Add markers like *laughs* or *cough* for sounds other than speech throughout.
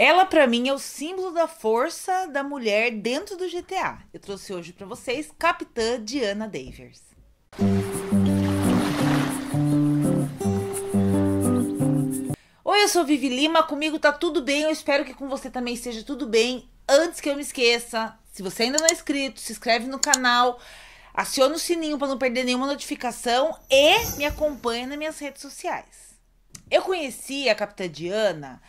Ela, para mim, é o símbolo da força da mulher dentro do GTA. Eu trouxe hoje para vocês Capitã Diana Davers. Oi, eu sou Vivi Lima, comigo tá tudo bem, eu espero que com você também esteja tudo bem. Antes que eu me esqueça, se você ainda não é inscrito, se inscreve no canal, aciona o sininho para não perder nenhuma notificação e me acompanha nas minhas redes sociais. Eu conheci a Capitã Diana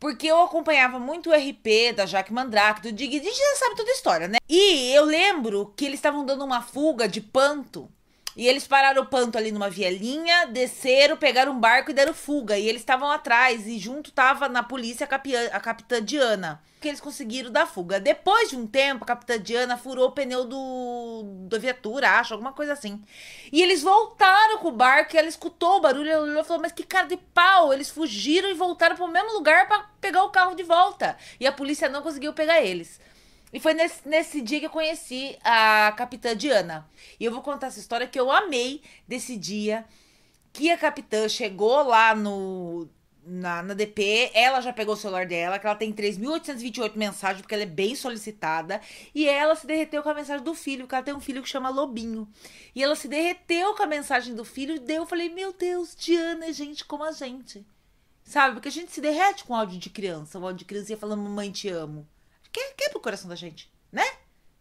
porque eu acompanhava muito o RP da Jaque Mandrake, do Dig, a gente já sabe toda a história, né? E eu lembro que eles estavam dando uma fuga de panto. E eles pararam o panto ali numa vielinha, desceram, pegaram um barco e deram fuga. E eles estavam atrás, e junto tava na polícia a, capi a capitã Diana. Que eles conseguiram dar fuga. Depois de um tempo, a capitã Diana furou o pneu do da viatura, acho, alguma coisa assim. E eles voltaram com o barco, e ela escutou o barulho, ela olhou e falou: Mas que cara de pau! Eles fugiram e voltaram pro mesmo lugar para pegar o carro de volta. E a polícia não conseguiu pegar eles. E foi nesse, nesse dia que eu conheci a capitã Diana. E eu vou contar essa história que eu amei desse dia. Que a capitã chegou lá no, na, na DP, ela já pegou o celular dela, que ela tem 3.828 mensagens, porque ela é bem solicitada. E ela se derreteu com a mensagem do filho, porque ela tem um filho que chama Lobinho. E ela se derreteu com a mensagem do filho, e eu falei: Meu Deus, Diana é gente como a gente. Sabe? Porque a gente se derrete com áudio de criança. O áudio de criança ia falando, mamãe, te amo. que é o coração da gente, né?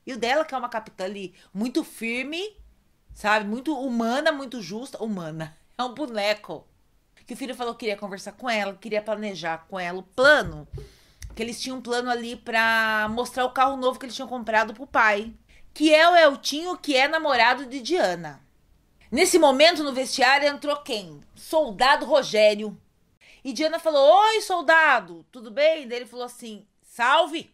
E o dela, que é uma capitã ali muito firme, sabe? Muito humana, muito justa. Humana. É um boneco. Que o filho falou que queria conversar com ela, queria planejar com ela o plano. Que eles tinham um plano ali pra mostrar o carro novo que eles tinham comprado pro pai. Que é o Eltinho, que é namorado de Diana. Nesse momento, no vestiário, entrou quem? Soldado Rogério e Diana falou: Oi, soldado, tudo bem? Daí ele falou assim: Salve!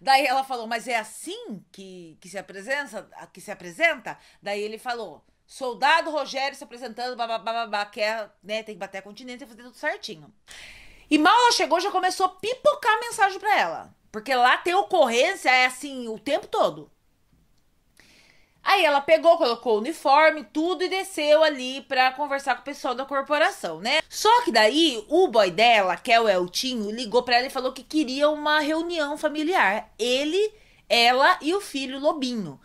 Daí ela falou: Mas é assim que, que, se, apresenta, que se apresenta? Daí ele falou: Soldado Rogério se apresentando, bababá, que é, né, tem que bater a continência e fazer tudo certinho. E mal ela chegou, já começou a pipocar a mensagem para ela. Porque lá tem ocorrência, é assim, o tempo todo. Aí ela pegou, colocou o uniforme, tudo e desceu ali pra conversar com o pessoal da corporação, né? Só que daí o boy dela, que é o Eltinho, ligou pra ela e falou que queria uma reunião familiar. Ele, ela e o filho Lobinho.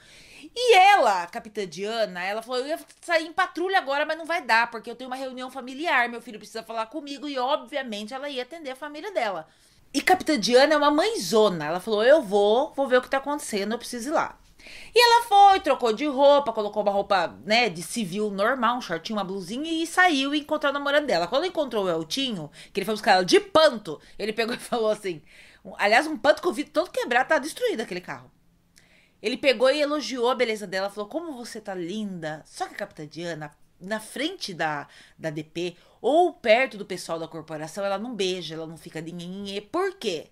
E ela, capitã Diana, ela falou: eu ia sair em patrulha agora, mas não vai dar, porque eu tenho uma reunião familiar, meu filho precisa falar comigo, e obviamente ela ia atender a família dela. E capitã Diana é uma mãezona. Ela falou: eu vou, vou ver o que tá acontecendo, eu preciso ir lá. E ela foi, trocou de roupa, colocou uma roupa, né, de civil normal, um shortinho, uma blusinha e saiu e encontrou a namorada dela. Quando encontrou o Eltinho, que ele foi buscar ela de panto, ele pegou e *laughs* falou assim: aliás, um panto que eu vi todo quebrado, tá destruído aquele carro. Ele pegou e elogiou a beleza dela, falou: Como você tá linda. Só que a Capitã Diana, na frente da, da DP ou perto do pessoal da corporação, ela não beija, ela não fica ninguém. Por quê?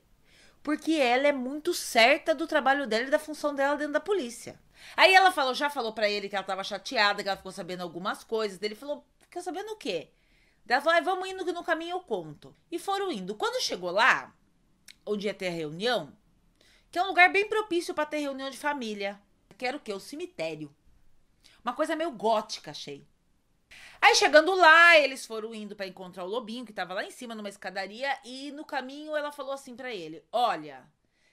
porque ela é muito certa do trabalho dela e da função dela dentro da polícia. Aí ela falou, já falou para ele que ela tava chateada, que ela ficou sabendo algumas coisas. Ele falou, fica sabendo o quê? Ela falou, ah, vamos indo que no caminho eu conto. E foram indo. Quando chegou lá, onde ia ter a reunião, que é um lugar bem propício para ter reunião de família. Que era o quê? O cemitério. Uma coisa meio gótica, achei. Aí chegando lá, eles foram indo para encontrar o lobinho que tava lá em cima numa escadaria e no caminho ela falou assim para ele: "Olha,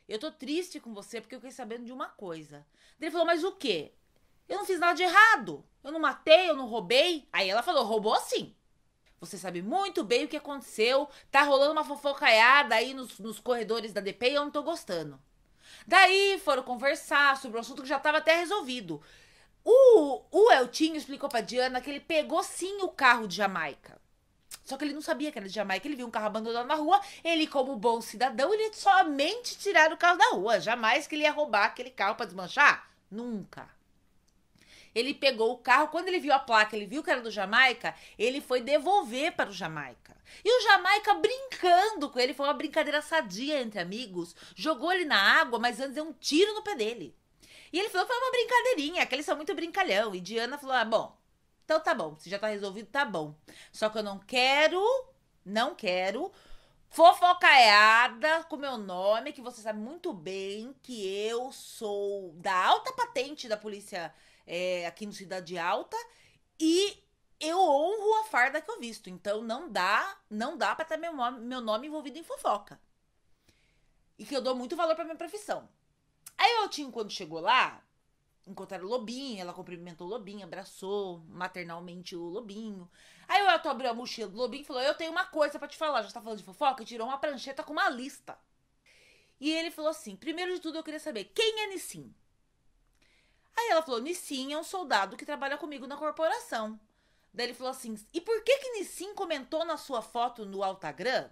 eu tô triste com você porque eu fiquei sabendo de uma coisa". Ele falou: "Mas o quê? Eu não fiz nada de errado. Eu não matei, eu não roubei". Aí ela falou: "Roubou sim". Você sabe muito bem o que aconteceu. Tá rolando uma fofocaiada aí nos, nos corredores da DP e eu não tô gostando. Daí foram conversar sobre um assunto que já estava até resolvido. O, o Eltinho explicou pra Diana que ele pegou sim o carro de Jamaica. Só que ele não sabia que era de Jamaica. Ele viu um carro abandonado na rua. Ele, como bom cidadão, ele somente tirar o carro da rua. Jamais que ele ia roubar aquele carro para desmanchar. Nunca. Ele pegou o carro, quando ele viu a placa, ele viu que era do Jamaica, ele foi devolver para o Jamaica. E o Jamaica brincando com ele, foi uma brincadeira sadia entre amigos, jogou ele na água, mas antes deu um tiro no pé dele. E ele falou que foi uma brincadeirinha, que eles são muito brincalhão. E Diana falou: ah, bom, então tá bom, se já tá resolvido, tá bom. Só que eu não quero, não quero fofocaiada com meu nome, que você sabe muito bem que eu sou da alta patente da polícia é, aqui no Cidade Alta e eu honro a farda que eu visto. Então não dá, não dá para ter meu nome, meu nome envolvido em fofoca. E que eu dou muito valor para minha profissão. Aí o Altinho, quando chegou lá, encontraram o Lobinho, ela cumprimentou o Lobinho, abraçou maternalmente o Lobinho. Aí o Elton abriu a mochila do Lobinho e falou: Eu tenho uma coisa para te falar, já tá falando de fofoca? E tirou uma prancheta com uma lista. E ele falou assim: Primeiro de tudo, eu queria saber quem é Nissim. Aí ela falou: Nissim é um soldado que trabalha comigo na corporação. Daí ele falou assim: E por que que Nissim comentou na sua foto no Altagram?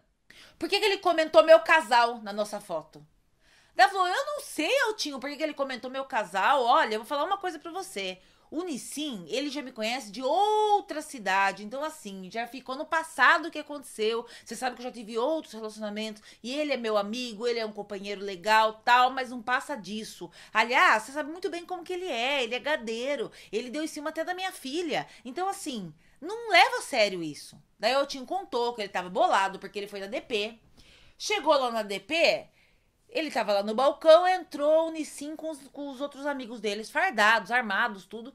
Por que, que ele comentou meu casal na nossa foto? Ela falou, eu não sei, Altinho, porque ele comentou meu casal. Olha, eu vou falar uma coisa para você. O Nissim, ele já me conhece de outra cidade. Então, assim, já ficou no passado o que aconteceu. Você sabe que eu já tive outros relacionamentos. E ele é meu amigo, ele é um companheiro legal, tal, mas não passa disso. Aliás, você sabe muito bem como que ele é. Ele é gadeiro. Ele deu em cima até da minha filha. Então, assim, não leva a sério isso. Daí o contou que ele tava bolado porque ele foi na DP. Chegou lá na DP, ele estava lá no balcão, entrou o Nissin com os, com os outros amigos deles, fardados, armados, tudo.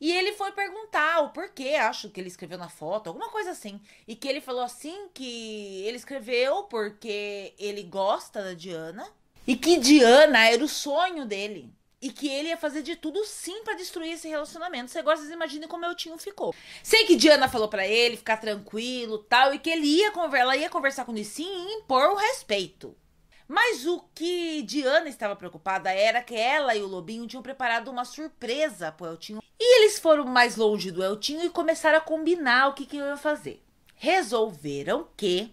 E ele foi perguntar o porquê, acho que ele escreveu na foto, alguma coisa assim. E que ele falou assim que ele escreveu porque ele gosta da Diana e que Diana era o sonho dele. E que ele ia fazer de tudo sim para destruir esse relacionamento. Você gosta vocês imaginem como meu tio ficou. Sei que Diana falou para ele ficar tranquilo, tal, e que ele ia conversar, ela ia conversar com o Nissim e impor o respeito. Mas o que Diana estava preocupada era que ela e o Lobinho tinham preparado uma surpresa pro Eltinho. E eles foram mais longe do Eltinho e começaram a combinar o que, que iam fazer. Resolveram que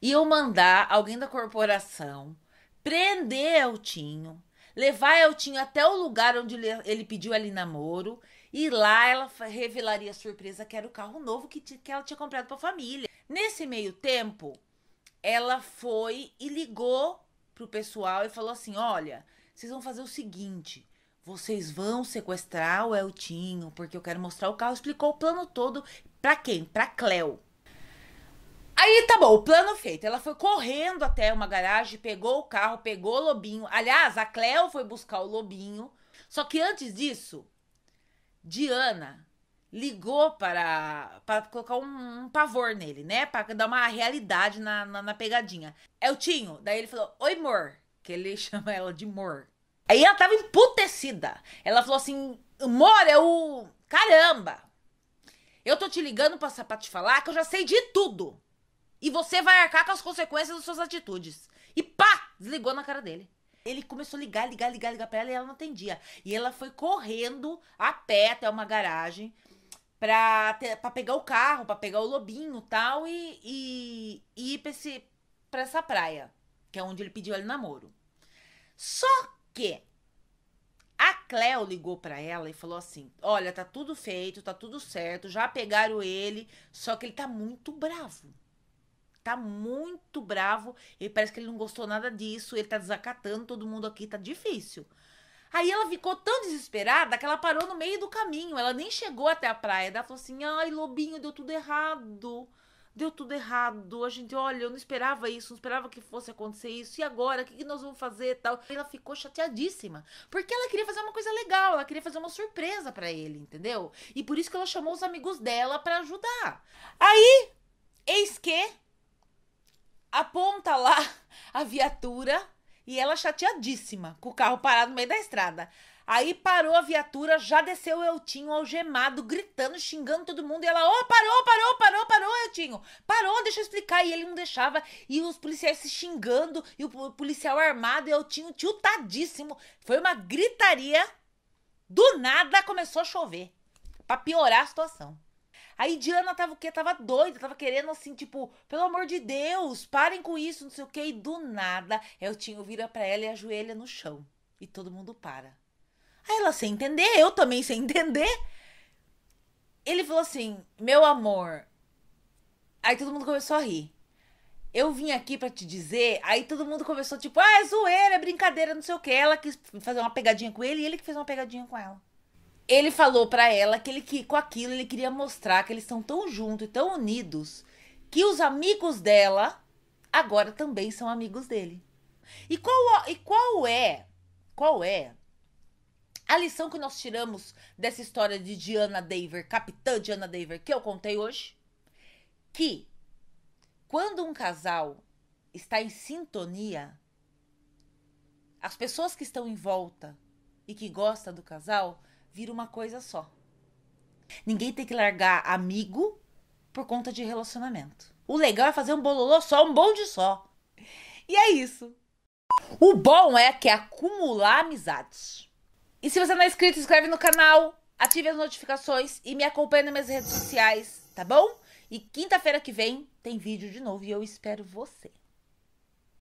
iam mandar alguém da corporação prender Eltinho, levar Eltinho até o lugar onde ele pediu ali namoro e lá ela revelaria a surpresa que era o carro novo que, que ela tinha comprado para a família. Nesse meio tempo, ela foi e ligou pro pessoal e falou assim: olha, vocês vão fazer o seguinte. Vocês vão sequestrar o Eltinho, porque eu quero mostrar o carro. Explicou o plano todo para quem? Para Cleo. Aí tá bom, o plano feito. Ela foi correndo até uma garagem, pegou o carro, pegou o lobinho. Aliás, a Cleo foi buscar o lobinho. Só que antes disso, Diana ligou para, para colocar um, um pavor nele, né? Para dar uma realidade na, na, na, pegadinha. É o Tinho. Daí ele falou, oi, Mor. Que ele *laughs* chama ela de Mor. Aí ela tava emputecida. Ela falou assim, Mor, é o... Caramba! Eu tô te ligando pra, pra te falar que eu já sei de tudo. E você vai arcar com as consequências das suas atitudes. E pá! Desligou na cara dele ele começou a ligar, ligar, ligar, ligar pra ela e ela não atendia. E ela foi correndo a pé até uma garagem pra, ter, pra pegar o carro, pra pegar o lobinho tal, e, e, e ir pra, esse, pra essa praia, que é onde ele pediu ele namoro. Só que a Cleo ligou para ela e falou assim: Olha, tá tudo feito, tá tudo certo, já pegaram ele, só que ele tá muito bravo. Tá muito bravo, ele parece que ele não gostou nada disso, ele tá desacatando todo mundo aqui, tá difícil. Aí ela ficou tão desesperada que ela parou no meio do caminho. Ela nem chegou até a praia. Ela falou assim: ai, lobinho, deu tudo errado. Deu tudo errado. A gente, olha, eu não esperava isso, não esperava que fosse acontecer isso. E agora? O que, nós vamos fazer tal? Ela ficou chateadíssima. Porque ela queria fazer uma coisa legal, ela queria fazer uma surpresa para ele, entendeu? E por isso que ela chamou os amigos dela para ajudar. Aí, eis que aponta lá a viatura e ela chateadíssima, com o carro parado no meio da estrada. Aí parou a viatura, já desceu o Eltinho algemado, gritando, xingando todo mundo. E ela, ô, oh, parou, parou, parou, parou, Eltinho. Parou, deixa eu explicar. E ele não deixava. E os policiais se xingando, e o policial armado, e Eltinho tiltadíssimo. Foi uma gritaria. Do nada começou a chover. Pra piorar a situação. Aí Diana tava o quê? Tava doida, tava querendo assim, tipo, pelo amor de Deus, parem com isso, não sei o quê. E do nada, Eltinho vira pra ela e ajoelha no chão. E todo mundo para. Aí ela sem entender, eu também sem entender. Ele falou assim: Meu amor. Aí todo mundo começou a rir. Eu vim aqui para te dizer. Aí todo mundo começou, tipo, ah, é zoeira, é brincadeira, não sei o que. Ela quis fazer uma pegadinha com ele e ele que fez uma pegadinha com ela. Ele falou para ela que ele que com aquilo ele queria mostrar que eles estão tão juntos e tão unidos que os amigos dela agora também são amigos dele. E qual, e qual é? Qual é? A lição que nós tiramos dessa história de Diana Daver, capitã Diana Daver, que eu contei hoje, que quando um casal está em sintonia, as pessoas que estão em volta e que gostam do casal vira uma coisa só. Ninguém tem que largar amigo por conta de relacionamento. O legal é fazer um bololô só, um bonde só. E é isso. O bom é que é acumular amizades. E se você não é inscrito, inscreve no canal, ative as notificações e me acompanhe nas minhas redes sociais, tá bom? E quinta-feira que vem tem vídeo de novo e eu espero você.